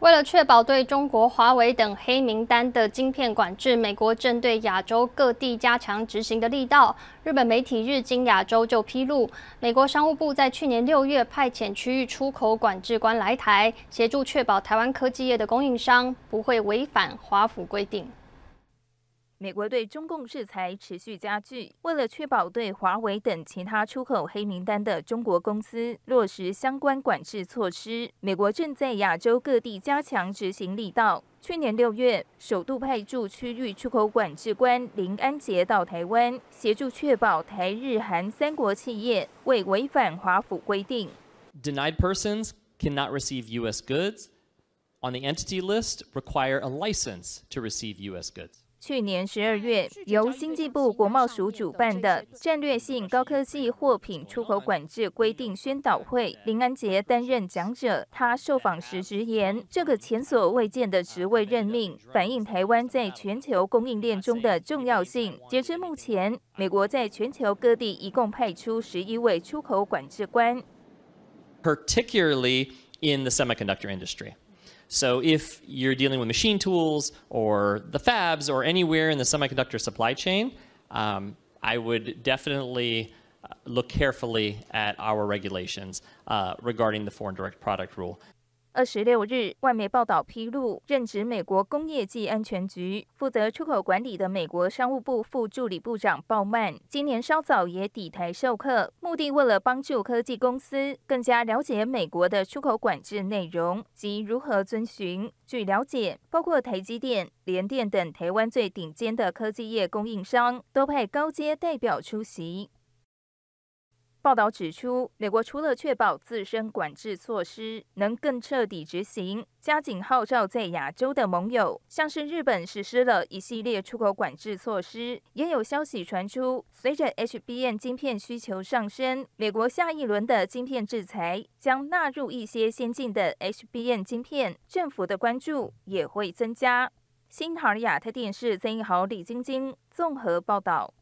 为了确保对中国华为等黑名单的晶片管制，美国正对亚洲各地加强执行的力道。日本媒体《日经亚洲》就披露，美国商务部在去年六月派遣区域出口管制官来台，协助确保台湾科技业的供应商不会违反华府规定。美国对中共制裁持续加剧。为了确保对华为等其他出口黑名单的中国公司落实相关管制措施，美国正在亚洲各地加强执行力道。去年六月，首度派驻区域出口管制官林安杰到台湾，协助确保台日韩三国企业未违反华府规定。Denied persons cannot receive U.S. goods on the entity list. Require a license to receive U.S. goods. 去年十二月，由经济部国贸署主办的战略性高科技货品出口管制规定宣导会，林安杰担任讲者。他受访时直言，这个前所未见的职位任命，反映台湾在全球供应链中的重要性。截至目前，美国在全球各地一共派出十一位出口管制官，particularly in the semiconductor industry. So if you're dealing with machine tools or the fabs or anywhere in the semiconductor supply chain, um, I would definitely uh, look carefully at our regulations uh, regarding the foreign direct product rule. 二十六日，外媒报道披露，任职美国工业技安全局负责出口管理的美国商务部副助理部长鲍曼，今年稍早也抵台授课，目的为了帮助科技公司更加了解美国的出口管制内容及如何遵循。据了解，包括台积电、联电等台湾最顶尖的科技业供应商，都派高阶代表出席。报道指出，美国除了确保自身管制措施能更彻底执行，加紧号召在亚洲的盟友，像是日本，实施了一系列出口管制措施。也有消息传出，随着 HBM 晶片需求上升，美国下一轮的晶片制裁将纳入一些先进的 HBM 晶片，政府的关注也会增加。新北尔亚特电视曾闻豪、李晶晶综合报道。